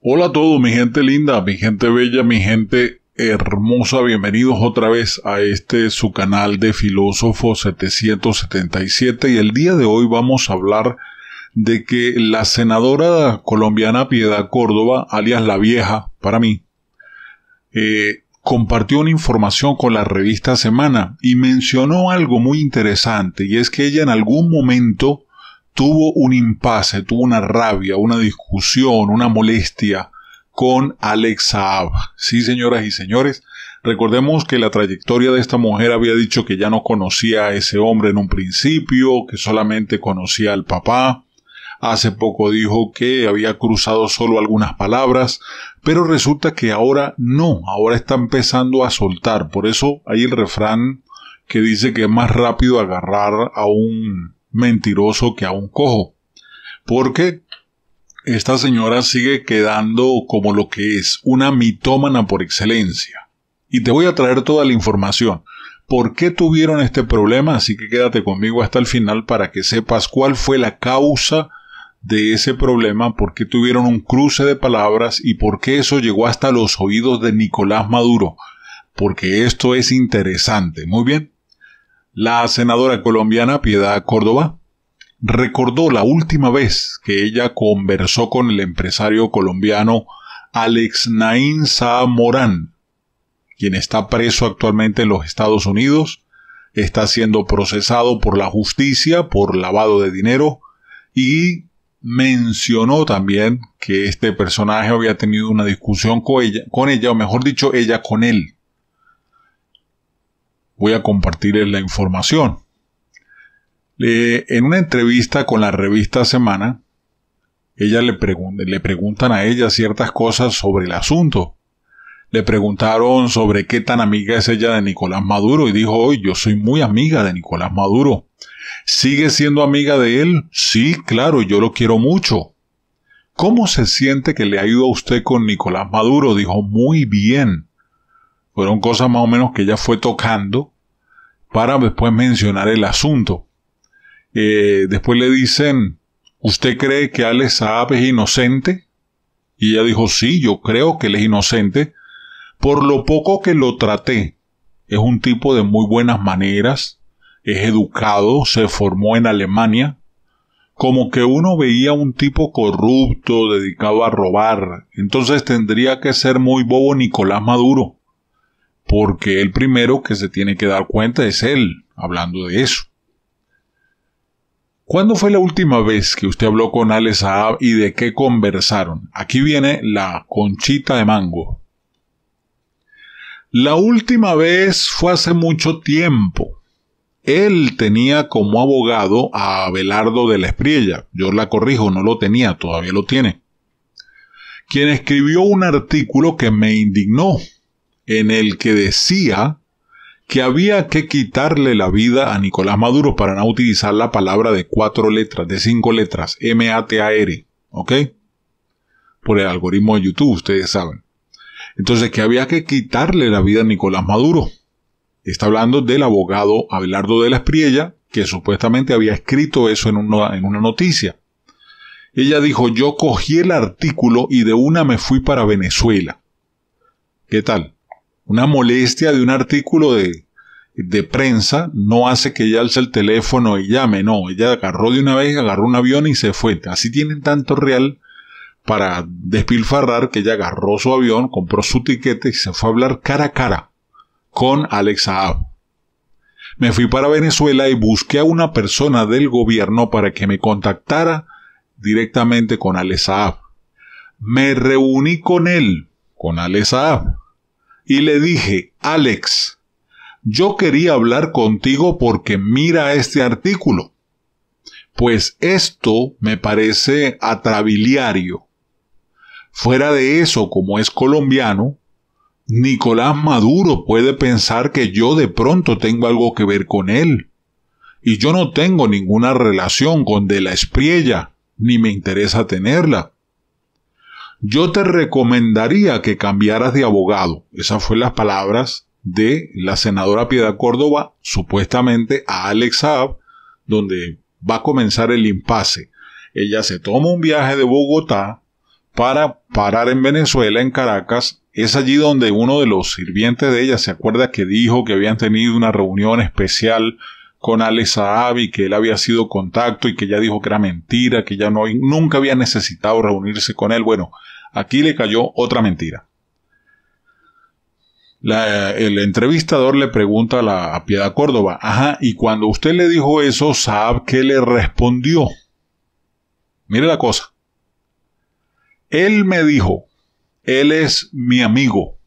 Hola a todos, mi gente linda, mi gente bella, mi gente hermosa, bienvenidos otra vez a este su canal de Filósofo 777 y el día de hoy vamos a hablar de que la senadora colombiana Piedad Córdoba, alias la vieja, para mí, eh, compartió una información con la revista Semana y mencionó algo muy interesante y es que ella en algún momento tuvo un impasse, tuvo una rabia, una discusión, una molestia con Alex Saab. Sí, señoras y señores, recordemos que la trayectoria de esta mujer había dicho que ya no conocía a ese hombre en un principio, que solamente conocía al papá. Hace poco dijo que había cruzado solo algunas palabras, pero resulta que ahora no, ahora está empezando a soltar. Por eso hay el refrán que dice que es más rápido agarrar a un mentiroso que aún cojo. Porque esta señora sigue quedando como lo que es, una mitómana por excelencia. Y te voy a traer toda la información. ¿Por qué tuvieron este problema? Así que quédate conmigo hasta el final para que sepas cuál fue la causa de ese problema, por qué tuvieron un cruce de palabras y por qué eso llegó hasta los oídos de Nicolás Maduro. Porque esto es interesante. Muy bien. La senadora colombiana Piedad Córdoba recordó la última vez que ella conversó con el empresario colombiano Alex Naín Morán, quien está preso actualmente en los Estados Unidos, está siendo procesado por la justicia por lavado de dinero y mencionó también que este personaje había tenido una discusión con ella o mejor dicho, ella con él voy a compartirles la información. en una entrevista con la revista Semana, ella le, preguntan a ella ciertas cosas sobre el asunto. Le preguntaron sobre qué tan amiga es ella de Nicolás Maduro y dijo, hoy yo soy muy amiga de Nicolás Maduro. ¿Sigue siendo amiga de él? Sí, claro, yo lo quiero mucho. ¿Cómo se siente que le ha ido a usted con Nicolás Maduro? Dijo, muy bien. Fueron cosas más o menos que ella fue tocando para después mencionar el asunto. Eh, después le dicen, ¿usted cree que Alex Saab es inocente? Y ella dijo, sí, yo creo que él es inocente. Por lo poco que lo traté, es un tipo de muy buenas maneras, es educado, se formó en Alemania. Como que uno veía un tipo corrupto, dedicado a robar. Entonces tendría que ser muy bobo Nicolás Maduro porque el primero que se tiene que dar cuenta es él, hablando de eso. ¿Cuándo fue la última vez que usted habló con Alex y de qué conversaron? Aquí viene la conchita de mango. La última vez fue hace mucho tiempo. Él tenía como abogado a Abelardo de la Espriella. Yo la corrijo, no lo tenía, todavía lo tiene. Quien escribió un artículo que me indignó en el que decía que había que quitarle la vida a Nicolás Maduro para no utilizar la palabra de cuatro letras, de cinco letras, M-A-T-A-R, ¿ok? Por el algoritmo de YouTube, ustedes saben. Entonces, que había que quitarle la vida a Nicolás Maduro. Está hablando del abogado Abelardo de la Espriella, que supuestamente había escrito eso en en una noticia. Ella dijo, yo cogí el artículo y de una me fui para Venezuela. ¿Qué tal? una molestia de un artículo de, de prensa no hace que ella alce el teléfono y llame, no, ella agarró de una vez, agarró un avión y se fue. Así tienen tanto real para despilfarrar que ella agarró su avión, compró su tiquete y se fue a hablar cara a cara con Alex Saab. Me fui para Venezuela y busqué a una persona del gobierno para que me contactara directamente con Alex Saab. Me reuní con él, con Alex Saab y le dije, Alex, yo quería hablar contigo porque mira este artículo. Pues esto me parece atrabiliario. Fuera de eso, como es colombiano, Nicolás Maduro puede pensar que yo de pronto tengo algo que ver con él. Y yo no tengo ninguna relación con De la Espriella, ni me interesa tenerla yo te recomendaría que cambiaras de abogado. Esas fueron las palabras de la senadora Piedad Córdoba, supuestamente a Alex Saab, donde va a comenzar el impasse. Ella se toma un viaje de Bogotá para parar en Venezuela, en Caracas. Es allí donde uno de los sirvientes de ella se acuerda que dijo que habían tenido una reunión especial con Alex Saab y que él había sido contacto y que ella dijo que era mentira, que ya no, nunca había necesitado reunirse con él. Bueno, Aquí le cayó otra mentira. el entrevistador le pregunta a, la, Piedad Córdoba, ajá, y cuando usted le dijo eso, ¿sabe qué le respondió? Mire la cosa. Él me dijo, él es mi amigo,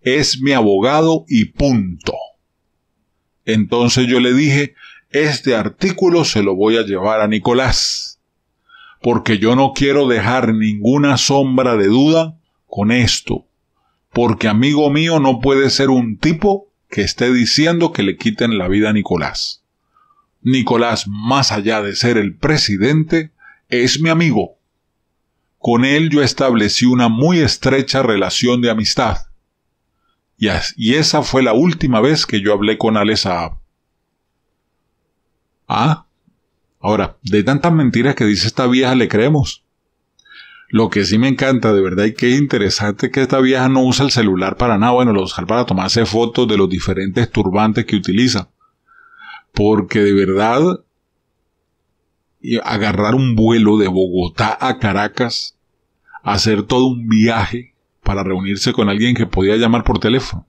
es mi abogado y punto. Entonces yo le dije, este artículo se lo voy a llevar a Nicolás porque yo no quiero dejar ninguna sombra de duda con esto, porque amigo mío no puede ser un tipo que esté diciendo que le quiten la vida a Nicolás. Nicolás, más allá de ser el presidente, es mi amigo. Con él yo establecí una muy estrecha relación de amistad. Y, esa fue la última vez que yo hablé con Alessa. Ah, Ahora, de tantas mentiras que dice esta vieja, le creemos. Lo que sí me encanta, de verdad, y que es interesante, que esta vieja no usa el celular para nada, bueno, lo usa para tomarse fotos de los diferentes turbantes que utiliza. Porque de verdad, agarrar un vuelo de Bogotá a Caracas, hacer todo un viaje para reunirse con alguien que podía llamar por teléfono.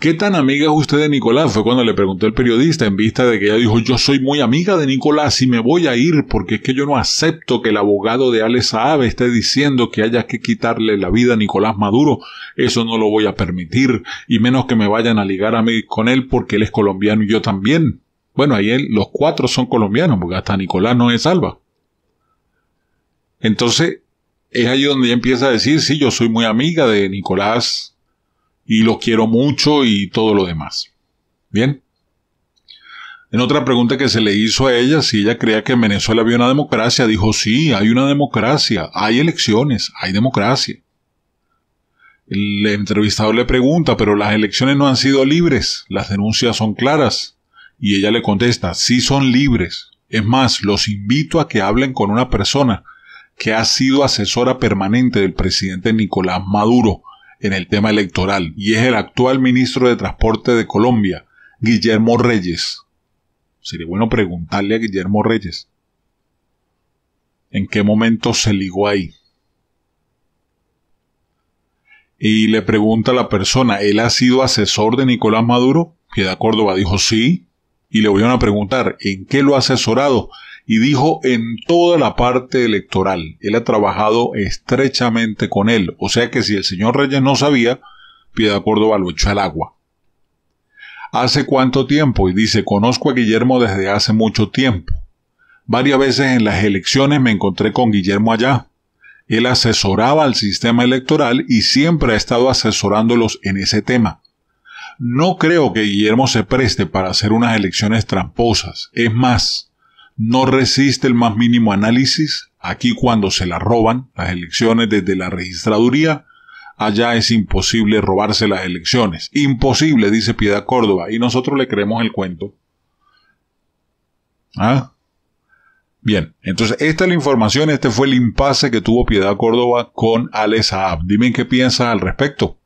¿Qué tan amiga es usted de Nicolás? Fue cuando le preguntó el periodista en vista de que ella dijo, yo soy muy amiga de Nicolás y me voy a ir porque es que yo no acepto que el abogado de Alex Saab esté diciendo que haya que quitarle la vida a Nicolás Maduro. Eso no lo voy a permitir y menos que me vayan a ligar a mí con él porque él es colombiano y yo también. Bueno, ahí él, los cuatro son colombianos porque hasta Nicolás no es salva. Entonces, es ahí donde ella empieza a decir, sí, yo soy muy amiga de Nicolás y lo quiero mucho y todo lo demás. Bien. En otra pregunta que se le hizo a ella, si ella creía que en Venezuela había una democracia, dijo, sí, hay una democracia, hay elecciones, hay democracia. El entrevistador le pregunta, pero las elecciones no han sido libres, las denuncias son claras. Y ella le contesta, sí son libres. Es más, los invito a que hablen con una persona que ha sido asesora permanente del presidente Nicolás Maduro en el tema electoral y es el actual ministro de Transporte de Colombia, Guillermo Reyes. Sería bueno preguntarle a Guillermo Reyes en qué momento se ligó ahí. Y le pregunta a la persona, ¿él ha sido asesor de Nicolás Maduro? Piedad Córdoba dijo sí. Y le voy a preguntar, ¿en qué lo ha asesorado? y dijo en toda la parte electoral. Él ha trabajado estrechamente con él. O sea que si el señor Reyes no sabía, Piedad Córdoba lo echó al agua. ¿Hace cuánto tiempo? Y dice, conozco a Guillermo desde hace mucho tiempo. Varias veces en las elecciones me encontré con Guillermo allá. Él asesoraba al sistema electoral y siempre ha estado asesorándolos en ese tema. No creo que Guillermo se preste para hacer unas elecciones tramposas. Es más, no resiste el más mínimo análisis. Aquí cuando se la roban las elecciones desde la registraduría, allá es imposible robarse las elecciones. Imposible, dice Piedad Córdoba, y nosotros le creemos el cuento. ¿Ah? Bien, entonces esta es la información, este fue el impasse que tuvo Piedad Córdoba con Alex Saab. Dime qué piensas al respecto.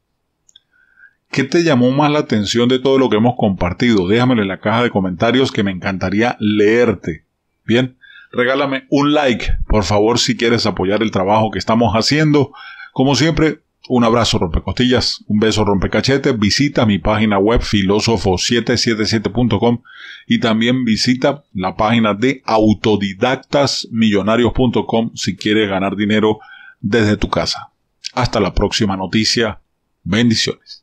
¿Qué te llamó más la atención de todo lo que hemos compartido? Déjamelo en la caja de comentarios que me encantaría leerte. Bien, regálame un like, por favor, si quieres apoyar el trabajo que estamos haciendo. Como siempre, un abrazo rompecostillas, un beso rompecachete. visita mi página web filósofo777.com y también visita la página de autodidactasmillonarios.com si quieres ganar dinero desde tu casa. Hasta la próxima noticia. Bendiciones.